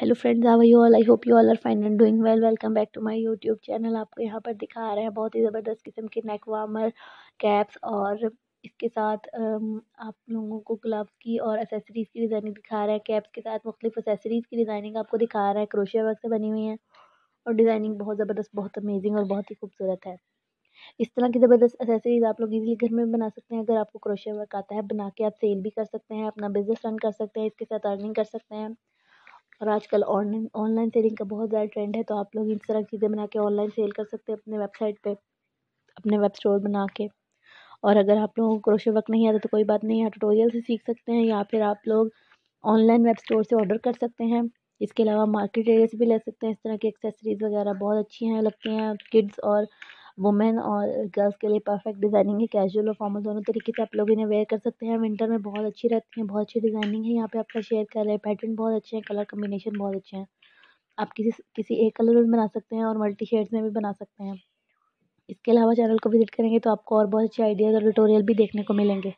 hello friends how you all I hope you all are fine and doing well welcome back to my YouTube channel आपको यहाँ पर दिखा रहे हैं बहुत ही ज़बरदस्त किस्म के नेक वार्मर कैप्स और इसके साथ आप लोगों को ग्लव्स की और एसेसरीज़ की डिज़ाइनिंग दिखा रहे हैं कैप्स के साथ मुख्तु एसेसरीज़ की डिज़ाइनिंग आपको दिखा रहे हैं क्रोशिया वर्क से बनी हुई है और डिज़ाइनिंग बहुत ज़बरदस्त बहुत अमेजिंग और बहुत ही खूबसूरत है इस तरह की ज़बरदस्त एसेसरीज आप लोग इजीली घर में बना सकते हैं अगर आपको क्रोशिया वर्क आता है बना के आप सेल भी कर सकते हैं अपना बिज़नेस रन कर सकते हैं इसके साथ अर्निंग कर सकते हैं और आजकल ऑनलाइन ऑनलाइन सेलिंग का बहुत ज़्यादा ट्रेंड है तो आप लोग इस तरह की चीज़ें बना के ऑनलाइन सेल कर सकते हैं अपने वेबसाइट पे अपने वेब स्टोर बना के और अगर आप लोगों को क्रोशे वर्क नहीं आता तो कोई बात नहीं है ट्यूटोरियल से सीख सकते हैं या फिर आप लोग ऑनलाइन वेब स्टोर से ऑर्डर कर सकते हैं इसके अलावा मार्केट एरिया से भी ले सकते हैं इस तरह की एक्सेसरीज़ वगैरह बहुत अच्छी हैं लगती हैं किड्स और वुमेन और गर्ल्स के लिए परफेक्ट डिजाइनिंग है कैजुअल और फॉर्मल दोनों तरीके से आप लोग इन्हें वेयर कर सकते हैं विंटर में बहुत अच्छी रहती है बहुत अच्छी डिजाइनिंग है यहाँ पे आपका शेयर कलर पैटर्न बहुत अच्छे हैं कलर कम्बिनेशन बहुत अच्छे हैं आप किसी किसी एक कलर में बना सकते हैं और मल्टी शेड्स में भी बना सकते हैं इसके अलावा चैनल को विजिट करेंगे तो आपको और बहुत अच्छे आइडियाज़ और ट्यूटोरियल भी देखने को मिलेंगे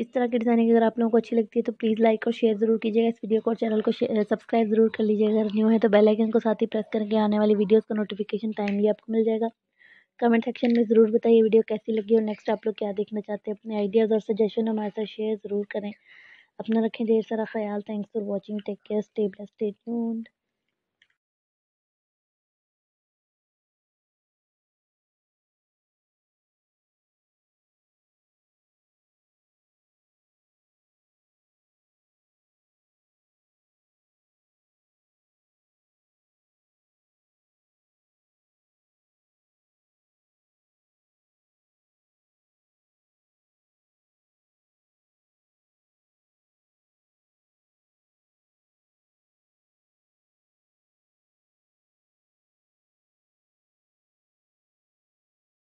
इस तरह की डिज़ाइनिंग अगर आप लोगों को अच्छी लगती है तो प्लीज़ लाइक और शेयर ज़रूर कीजिएगा इस वीडियो को और चैनल को सब्सक्राइब ज़रूर कर लीजिएगा अगर न्यू है तो बेल आइकन को साथ ही प्रेस करके आने वाली वीडियोज़ का नोटिफिकेशन टाइमली आपको मिल जाएगा कमेंट सेक्शन में ज़रूर बताइए वीडियो कैसी लगी और नेक्स्ट आप लोग क्या देखना चाहते हैं अपने आइडियाज़ और सजेशन हमारे साथ शेयर ज़रूर करें अपना रखें ढेर सारा ख्याल thanks for watching take care stay blessed stay tuned